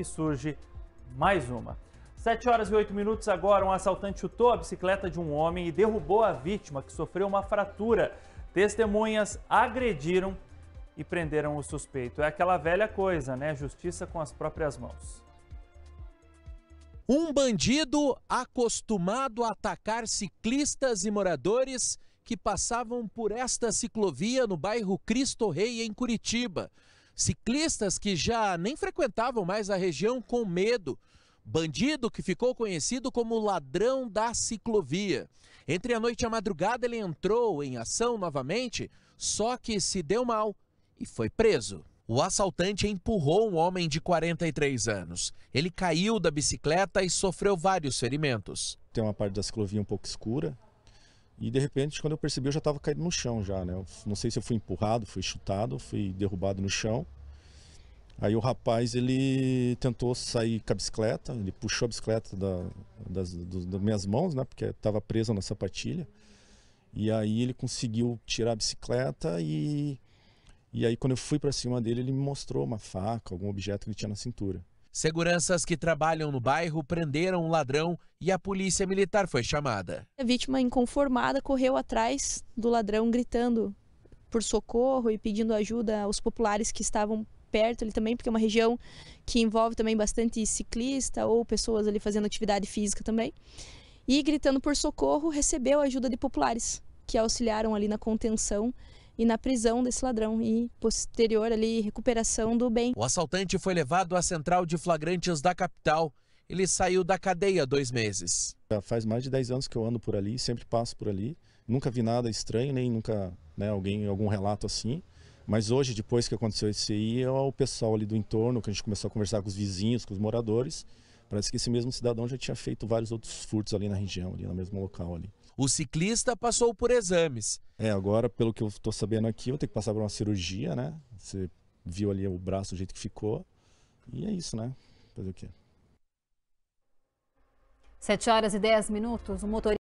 e surge mais uma. 7 horas e 8 minutos agora, um assaltante chutou a bicicleta de um homem e derrubou a vítima, que sofreu uma fratura. Testemunhas agrediram e prenderam o suspeito. É aquela velha coisa, né? Justiça com as próprias mãos. Um bandido acostumado a atacar ciclistas e moradores que passavam por esta ciclovia no bairro Cristo Rei, em Curitiba ciclistas que já nem frequentavam mais a região com medo. Bandido que ficou conhecido como ladrão da ciclovia. Entre a noite e a madrugada, ele entrou em ação novamente, só que se deu mal e foi preso. O assaltante empurrou um homem de 43 anos. Ele caiu da bicicleta e sofreu vários ferimentos. Tem uma parte da ciclovia um pouco escura, e de repente, quando eu percebi, eu já estava caído no chão já, né? Eu não sei se eu fui empurrado, fui chutado, fui derrubado no chão. Aí o rapaz, ele tentou sair com a bicicleta, ele puxou a bicicleta da, das, do, das minhas mãos, né? Porque estava presa na sapatilha. E aí ele conseguiu tirar a bicicleta e... E aí quando eu fui para cima dele, ele me mostrou uma faca, algum objeto que ele tinha na cintura. Seguranças que trabalham no bairro prenderam um ladrão e a polícia militar foi chamada. A vítima inconformada correu atrás do ladrão gritando por socorro e pedindo ajuda aos populares que estavam perto ali também, porque é uma região que envolve também bastante ciclista ou pessoas ali fazendo atividade física também. E gritando por socorro, recebeu ajuda de populares que auxiliaram ali na contenção e na prisão desse ladrão e posterior ali recuperação do bem. O assaltante foi levado à central de flagrantes da capital. Ele saiu da cadeia dois meses. Já faz mais de 10 anos que eu ando por ali, sempre passo por ali. Nunca vi nada estranho, nem nunca né, alguém algum relato assim. Mas hoje, depois que aconteceu isso aí, é o pessoal ali do entorno, que a gente começou a conversar com os vizinhos, com os moradores, Parece que esse mesmo cidadão já tinha feito vários outros furtos ali na região, ali no mesmo local ali. O ciclista passou por exames. É, agora, pelo que eu estou sabendo aqui, vou ter que passar por uma cirurgia, né? Você viu ali o braço, o jeito que ficou. E é isso, né? Fazer o quê? 7 horas e 10 minutos, o motorista.